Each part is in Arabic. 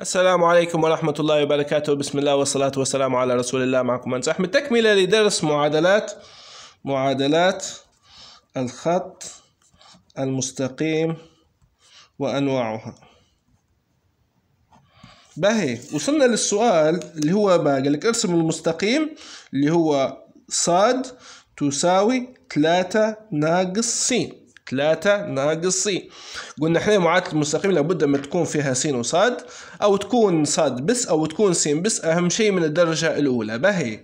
السلام عليكم ورحمة الله وبركاته بسم الله والصلاة والسلام على رسول الله معكم أنس أحمد تكملة لدرس معادلات معادلات الخط المستقيم وأنواعها بهي وصلنا للسؤال اللي هو بقى قال لك ارسم المستقيم اللي هو صاد تساوي 3 ناقص س ثلاثة ناقص سي قلنا احنا معادله المستقيم لابد ما تكون فيها س وصاد او تكون صاد بس او تكون سين بس اهم شيء من الدرجه الاولى باهي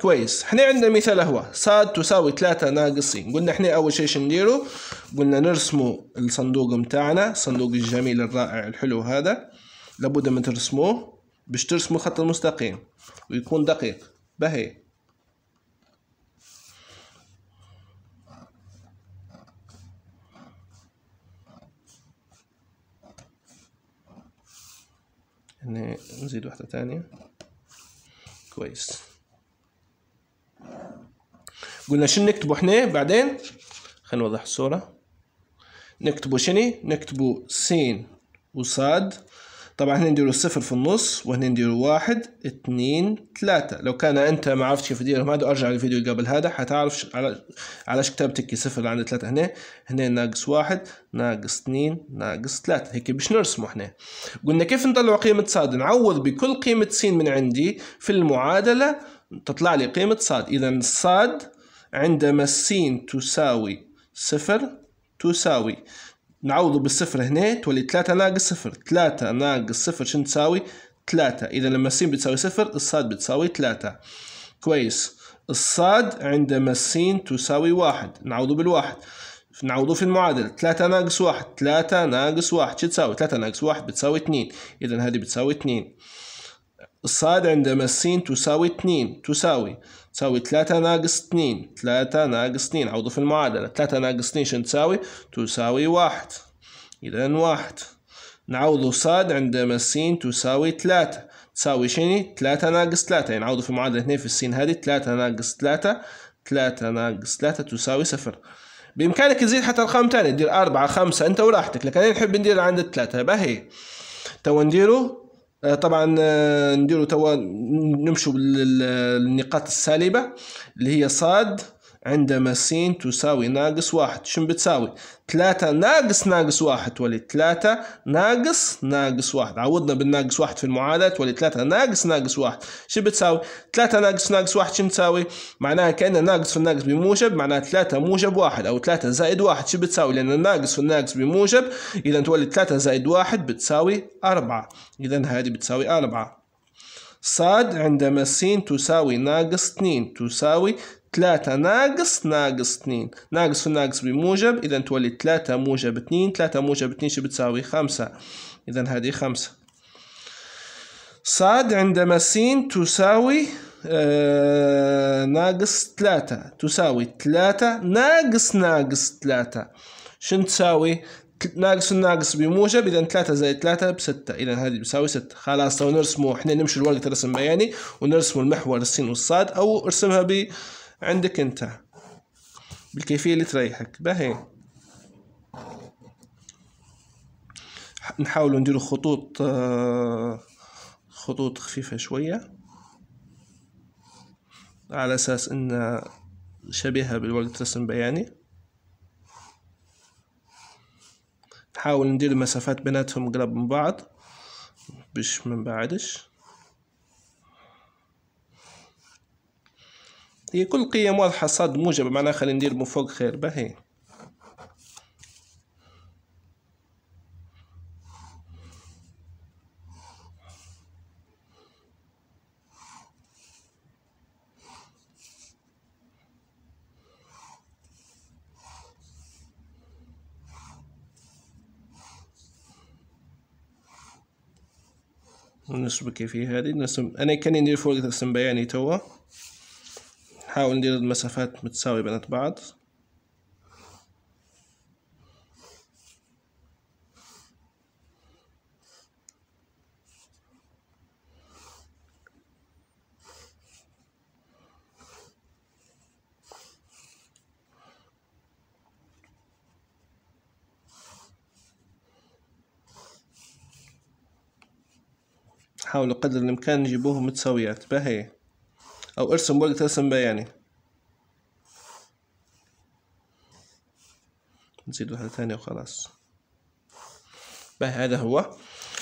كويس احنا عندنا مثال هو صاد تساوي ثلاثة ناقص س قلنا احنا اول شيء شنديرو قلنا نرسمو الصندوق متاعنا الصندوق الجميل الرائع الحلو هذا لابد ما ترسموه باش ترسموا خط المستقيم ويكون دقيق باهي نزيد واحدة تانية كويس قلنا شنو نكتبه احنا بعدين خلينا نوضح الصورة نكتبه شني نكتبه س وصاد طبعا هنا نديروا صفر في النص وهنا نديروا واحد اثنين ثلاثة لو كان انت ما عرفتش كيف تديرهم هذا ارجع للفيديو اللي قبل هذا حتعرف على علاش كتبت هيك صفر عند ثلاثة هنا هنا ناقص واحد ناقص اثنين ناقص ثلاثة هيك باش نرسمو هنا قلنا كيف نطلع قيمة صاد نعوض بكل قيمة س من عندي في المعادلة تطلع لي قيمة صاد اذا صاد عندما السين تساوي صفر تساوي نعوضه بالصفر هنا تولي تلاتة ناقص صفر تلاتة ناقص صفر شنو تساوي تلاتة إذا لما السين بتساوي صفر الصاد بتساوي تلاتة كويس الصاد عندما السين تساوي واحد نعوضه بالواحد نعوضه في المعادلة تلاتة ناقص واحد تلاتة ناقص واحد شو تساوي تلاتة ناقص واحد بتساوي اثنين إذا هذه بتساوي اثنين الصاد عندما السين تساوي اثنين تساوي تساوي ثلاثة ناقص اثنين ثلاثة ناقص اثنين عوضوا في المعادلة ثلاثة ناقص اثنين شن تساوي تساوي واحد إذا واحد نعوضوا صاد عندما السين تساوي ثلاثة تساوي شني ثلاثة ناقص ثلاثة يعني عوضوا في المعادلة اثنين في السين هذه ثلاثة ناقص ثلاثة ثلاثة ناقص ثلاثة تساوي صفر بإمكانك تزيد حتى أرقام تانية دير أربعة خمسة أنت وراحتك لكن أنا نحب ندير عند التلاتة بهي تو نديرو آه، طبعا آه، نديرو توا نمشوا بالنقاط السالبه اللي هي صاد عندما س تساوي ناقص واحد شنو بتساوي ثلاثة ناقص ناقص واحد تولي ثلاثة ناقص ناقص واحد عوضنا بالناقص واحد في المعادلة تولي ثلاثة ناقص ناقص واحد شو بتساوي ثلاثة ناقص ناقص واحد شو بتساوي معناها كأن ناقص في الناقص بموجب معناها ثلاثة موجب واحد أو ثلاثة زائد واحد شو بتساوي لأن الناقص في الناقص بموجب إذا تولي ثلاثة زائد واحد بتساوي أربعة إذا هذه بتساوي أربعة صاد عندما س تساوي ناقص 2 تساوي ثلاثة ناقص ناقص اثنين ناقص ناقص بموجب إذا تولي ثلاثة موجب اثنين ثلاثة موجب اثنين شو بتساوي خمسة إذا هذه خمسة صاد عندما سين تساوي آه، ناقص ثلاثة تساوي ثلاثة ناقص ناقص ثلاثة شن تساوي ناقص ناقص بموجب إذا ثلاثة زائد ثلاثة بستة إذا هذه بساوي ستة خلاص لو نرسمه إحنا نمشي الورقة رسم بياني ونرسم المحور السين والصاد أو ارسمها ب عندك انت بالكيفية اللي تريحك باهي نحاول نديرو خطوط آه، خطوط خفيفة شوية على أساس أن شبيهة بالورقة رسم بياني نحاول ندير المسافات بيناتهم قرب من بعض باش ما نبعدش هي كل قيم واضحة صاد موجبة معناها خلينا ندير من فوق خير باهي نشبك في هذه نرسم انا كان ندير فوق ترسم بياني توا نحاول ندير المسافات متساوية بينات بعض حاولوا قدر الإمكان نجيبوهم متساويات باهي او ارسم ورقة ترسم بقى يعني نزيد واحدة ثانية وخلاص بقى هذا هو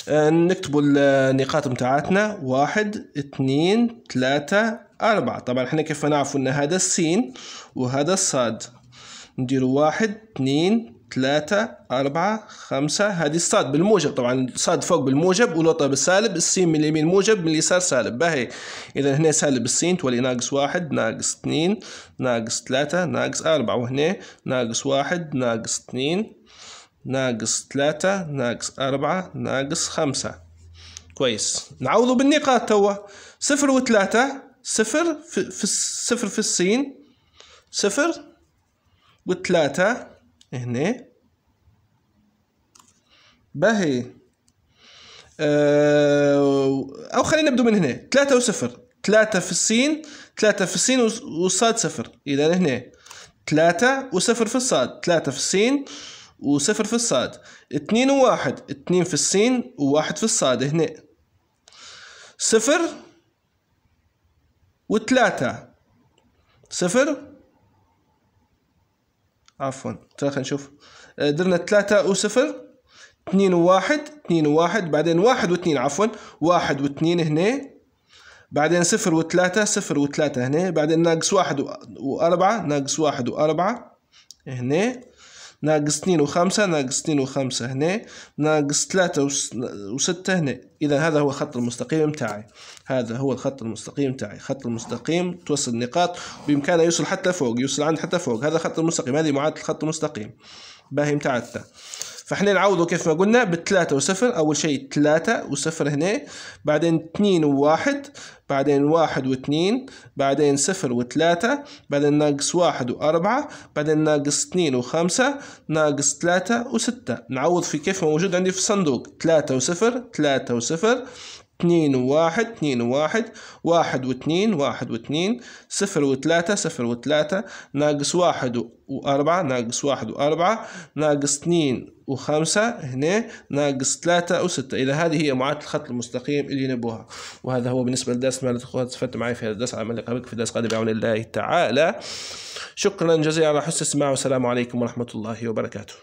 آه، نكتب النقاط متاعتنا واحد اثنين ثلاثة أربعة طبعا احنا كيف نعرفوا ان هذا السين وهذا الصاد نديروا واحد اثنين ثلاثة أربعة خمسة هذه الصاد بالموجب طبعا صاد فوق بالموجب ولوطة طيب بالسالب السين من اليمين موجب من اليسار سالب باهي إذا هنا سالب السين تولي ناقص واحد ناقص اثنين ناقص ثلاثة ناقص أربعة وهنا ناقص واحد ناقص اثنين ناقص ثلاثة ناقص أربعة ناقص خمسة كويس نعوضوا بالنقاط توا صفر وثلاثة صفر في, في صفر في السين صفر وثلاثة هنا باهي آه، او خلينا نبدو من هنا ثلاثة وصفر ثلاثة في السين ثلاثة في السين وصاد صفر اذا هنا ثلاثة وصفر في الصاد ثلاثة في السين وصفر في الصاد اثنين وواحد اثنين في السين وواحد في الصاد هنا صفر وثلاثة صفر عفوا خلينا نشوف آه، درنا 2 وصفر 1 وواحد و وواحد بعدين واحد واثنين عفوا واحد واثنين هنا بعدين صفر 0 صفر 3 هنا بعدين ناقص واحد وأربعة ناقص واحد وأربعة هنا ناقص اثنين وخمسة ناقص اثنين وخمسة هنا ناقص ثلاثة وستة هنا إذا هذا هو الخط المستقيم تاعي هذا هو الخط المستقيم تاعي خط المستقيم توصل نقاط بإمكانه يوصل حتى فوق يوصل عند حتى فوق هذا خط المستقيم هذه معادلة الخط المستقيم باهي متاعتنا فاحنا نعوضه كيف ما قلنا بالثلاثة وصفر أول شيء ثلاثة وصفر هنا بعدين اثنين وواحد بعدين واحد واثنين بعدين صفر وثلاثة بعدين ناقص واحد وأربعة بعدين ناقص اثنين وخمسة ناقص ثلاثة وستة نعوض في كيف ما موجود عندي في الصندوق ثلاثة وصفر ثلاثة وصفر اثنين وواحد اثنين وواحد واحد واثنين واحد واثنين صفر وثلاثة صفر وثلاثة ناقص واحد وأربعة ناقص واحد وأربعة ناقص اثنين وخمسة هنا ناقص ثلاثة وستة إذا هذه هي معادلة الخط المستقيم اللي نبوها وهذا هو بالنسبة للدرس ما استفدت معي في هذا الدرس عمل قبلك في الدرس قادم بعون الله تعالى شكرا جزيلا على حسن السماع والسلام عليكم ورحمة الله وبركاته